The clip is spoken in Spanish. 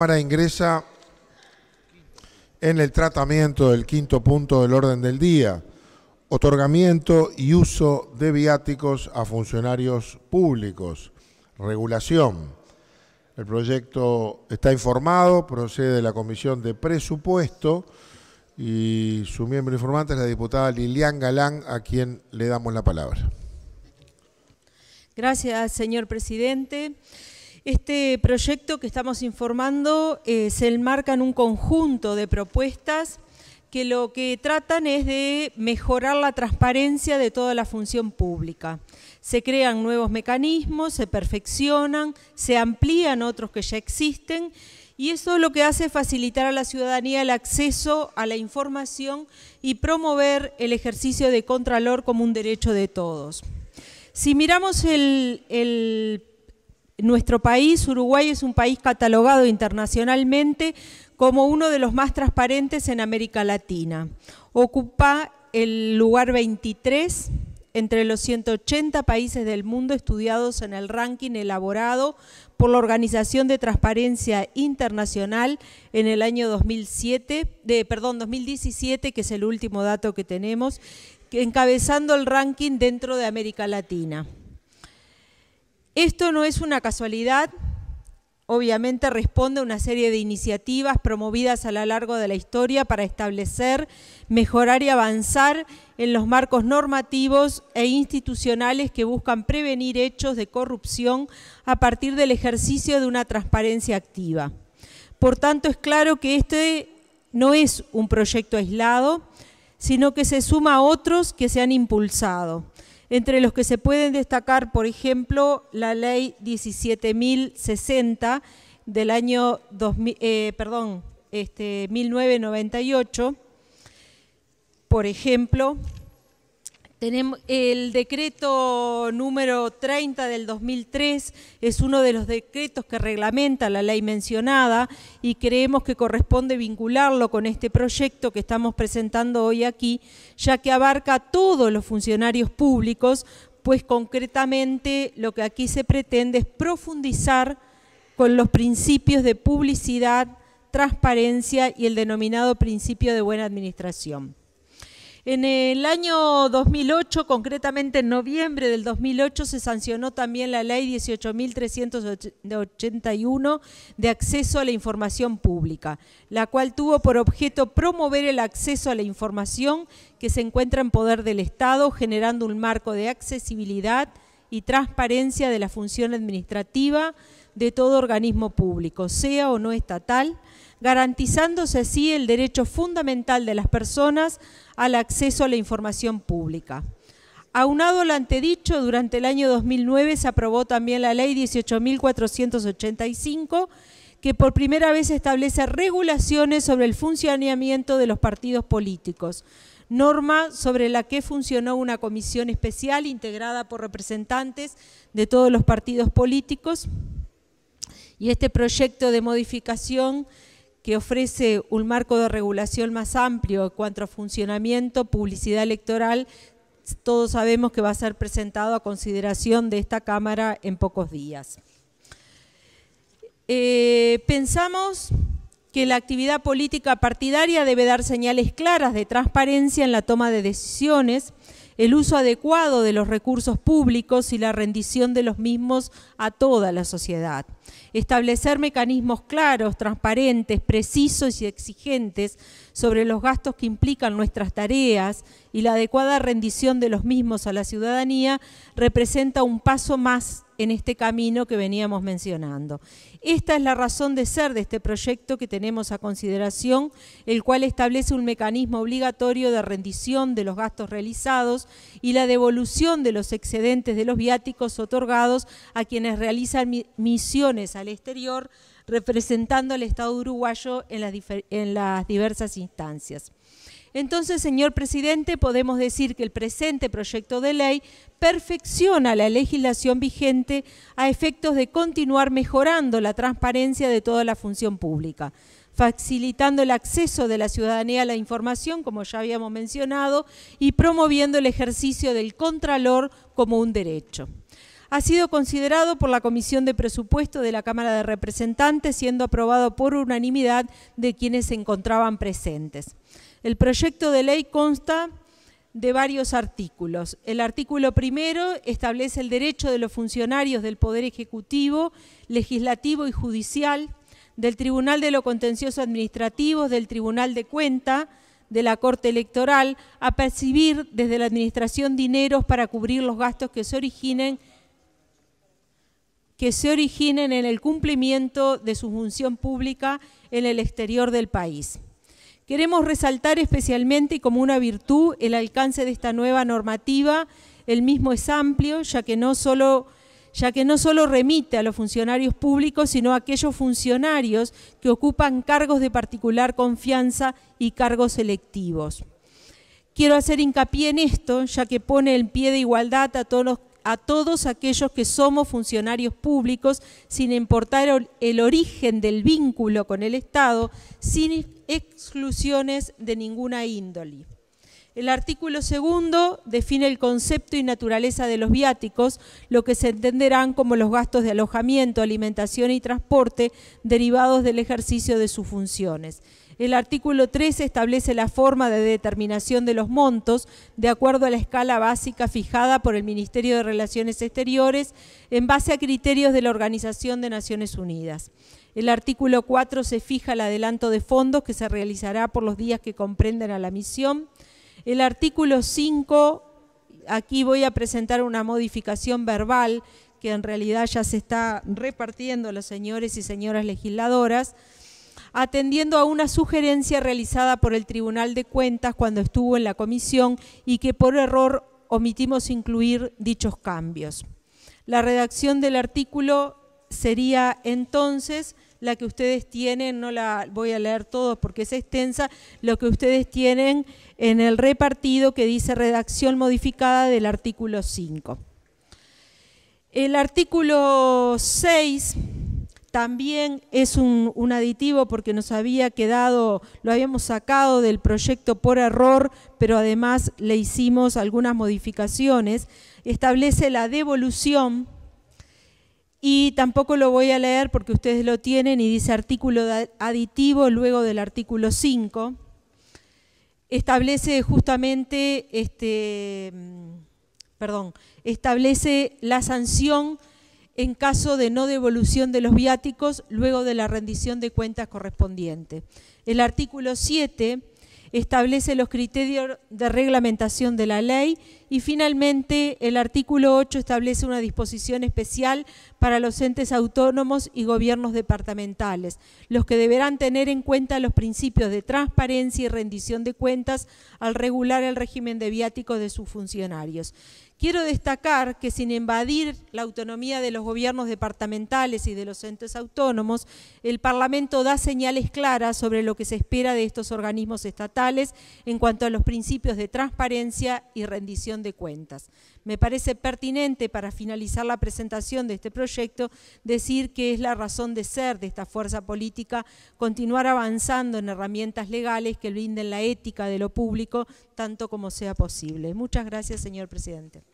Cámara ingresa en el tratamiento del quinto punto del orden del día, otorgamiento y uso de viáticos a funcionarios públicos, regulación. El proyecto está informado, procede de la Comisión de Presupuesto y su miembro informante es la diputada Lilian Galán, a quien le damos la palabra. Gracias, señor presidente. Este proyecto que estamos informando eh, se enmarca en un conjunto de propuestas que lo que tratan es de mejorar la transparencia de toda la función pública. Se crean nuevos mecanismos, se perfeccionan, se amplían otros que ya existen y eso lo que hace facilitar a la ciudadanía el acceso a la información y promover el ejercicio de contralor como un derecho de todos. Si miramos el, el nuestro país, Uruguay, es un país catalogado internacionalmente como uno de los más transparentes en América Latina. Ocupa el lugar 23 entre los 180 países del mundo estudiados en el ranking elaborado por la Organización de Transparencia Internacional en el año 2007, de, perdón, 2017, que es el último dato que tenemos, encabezando el ranking dentro de América Latina. Esto no es una casualidad, obviamente responde a una serie de iniciativas promovidas a lo largo de la historia para establecer, mejorar y avanzar en los marcos normativos e institucionales que buscan prevenir hechos de corrupción a partir del ejercicio de una transparencia activa. Por tanto, es claro que este no es un proyecto aislado, sino que se suma a otros que se han impulsado entre los que se pueden destacar, por ejemplo, la ley 17.060 del año eh, perdón, 1998, este, por ejemplo, tenemos el decreto número 30 del 2003 es uno de los decretos que reglamenta la ley mencionada y creemos que corresponde vincularlo con este proyecto que estamos presentando hoy aquí, ya que abarca a todos los funcionarios públicos, pues concretamente lo que aquí se pretende es profundizar con los principios de publicidad, transparencia y el denominado principio de buena administración. En el año 2008, concretamente en noviembre del 2008, se sancionó también la ley 18.381 de acceso a la información pública, la cual tuvo por objeto promover el acceso a la información que se encuentra en poder del Estado, generando un marco de accesibilidad y transparencia de la función administrativa, de todo organismo público, sea o no estatal, garantizándose así el derecho fundamental de las personas al acceso a la información pública. Aunado lo antedicho, durante el año 2009 se aprobó también la Ley 18.485, que por primera vez establece regulaciones sobre el funcionamiento de los partidos políticos, norma sobre la que funcionó una comisión especial integrada por representantes de todos los partidos políticos, y este proyecto de modificación que ofrece un marco de regulación más amplio en cuanto a funcionamiento, publicidad electoral, todos sabemos que va a ser presentado a consideración de esta Cámara en pocos días. Eh, pensamos que la actividad política partidaria debe dar señales claras de transparencia en la toma de decisiones, el uso adecuado de los recursos públicos y la rendición de los mismos a toda la sociedad establecer mecanismos claros, transparentes, precisos y exigentes sobre los gastos que implican nuestras tareas y la adecuada rendición de los mismos a la ciudadanía representa un paso más en este camino que veníamos mencionando. Esta es la razón de ser de este proyecto que tenemos a consideración, el cual establece un mecanismo obligatorio de rendición de los gastos realizados y la devolución de los excedentes de los viáticos otorgados a quienes realizan misiones al exterior, representando al Estado uruguayo en las, en las diversas instancias. Entonces, señor presidente, podemos decir que el presente proyecto de ley perfecciona la legislación vigente a efectos de continuar mejorando la transparencia de toda la función pública, facilitando el acceso de la ciudadanía a la información, como ya habíamos mencionado, y promoviendo el ejercicio del contralor como un derecho ha sido considerado por la Comisión de Presupuesto de la Cámara de Representantes, siendo aprobado por unanimidad de quienes se encontraban presentes. El proyecto de ley consta de varios artículos. El artículo primero establece el derecho de los funcionarios del Poder Ejecutivo, Legislativo y Judicial, del Tribunal de lo Contencioso Administrativo, del Tribunal de Cuenta, de la Corte Electoral, a percibir desde la Administración dineros para cubrir los gastos que se originen que se originen en el cumplimiento de su función pública en el exterior del país. Queremos resaltar especialmente y como una virtud el alcance de esta nueva normativa. El mismo es amplio, ya que no solo ya que no solo remite a los funcionarios públicos, sino a aquellos funcionarios que ocupan cargos de particular confianza y cargos selectivos. Quiero hacer hincapié en esto, ya que pone en pie de igualdad a todos los a todos aquellos que somos funcionarios públicos, sin importar el origen del vínculo con el Estado, sin exclusiones de ninguna índole. El artículo segundo define el concepto y naturaleza de los viáticos, lo que se entenderán como los gastos de alojamiento, alimentación y transporte derivados del ejercicio de sus funciones. El artículo 13 establece la forma de determinación de los montos de acuerdo a la escala básica fijada por el Ministerio de Relaciones Exteriores en base a criterios de la Organización de Naciones Unidas. El artículo 4 se fija el adelanto de fondos que se realizará por los días que comprenden a la misión. El artículo 5, aquí voy a presentar una modificación verbal que en realidad ya se está repartiendo a los señores y señoras legisladoras atendiendo a una sugerencia realizada por el Tribunal de Cuentas cuando estuvo en la comisión y que por error omitimos incluir dichos cambios. La redacción del artículo sería entonces la que ustedes tienen, no la voy a leer todo porque es extensa, lo que ustedes tienen en el repartido que dice redacción modificada del artículo 5. El artículo 6 también es un, aditivo porque nos había quedado, lo habíamos sacado del proyecto por error, pero además le hicimos algunas modificaciones. Establece la devolución y tampoco lo voy a leer porque ustedes lo tienen y dice artículo aditivo luego del artículo 5. Establece justamente, este, mm, perdón, establece la sanción en caso de no devolución de los viáticos luego de la rendición de cuentas correspondiente. El artículo 7 establece los criterios de reglamentación de la ley y finalmente el artículo 8 establece una disposición especial para los entes autónomos y gobiernos departamentales, los que deberán tener en cuenta los principios de transparencia y rendición de cuentas al regular el régimen de viáticos de sus funcionarios. Quiero destacar que sin invadir la autonomía de los gobiernos departamentales y de los entes autónomos, el Parlamento da señales claras sobre lo que se espera de estos organismos estatales en cuanto a los principios de transparencia y rendición de cuentas. Me parece pertinente para finalizar la presentación de este proyecto decir que es la razón de ser de esta fuerza política continuar avanzando en herramientas legales que brinden la ética de lo público tanto como sea posible. Muchas gracias, señor presidente.